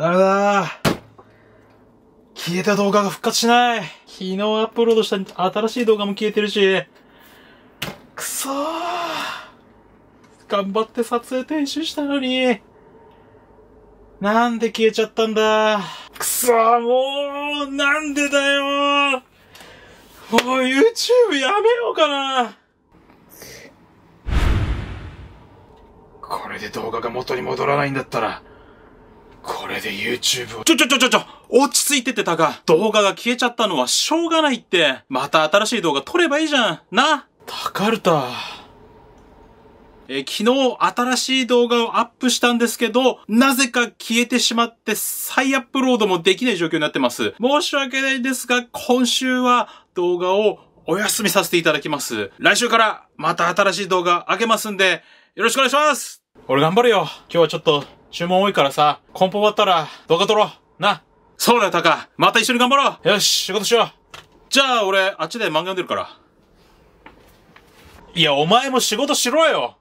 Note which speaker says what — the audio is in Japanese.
Speaker 1: ダメだ消えた動画が復活しない昨日アップロードした新しい動画も消えてるし。くそ頑張って撮影停止したのに。なんで消えちゃったんだくそもう、なんでだよも
Speaker 2: う YouTube やめようかなこれで動画が元に戻らないんだったら、これで YouTube を。ちょちょちょちょちょ落ち着いててたか。動画が消えちゃったのはしょうがないっ
Speaker 1: て。また新しい動画撮ればいいじゃん。な。タカルタ。え昨日新しい動画をアップしたんですけど、なぜか消えてしまって再アップロードもできない状況になってます。申し訳ないですが、今週は動画をお休みさせていただきます。来週からまた新しい動画あげますんで、よろしくお願いします俺頑張るよ今日はちょっと注文多いからさ、コンポ終わったら動画撮ろう。な。そうだよ、タカ。また一緒に頑張ろう。よし、仕事しよう。じゃあ、俺、あっちで漫画読んでるから。いや、お前も仕事しろよ。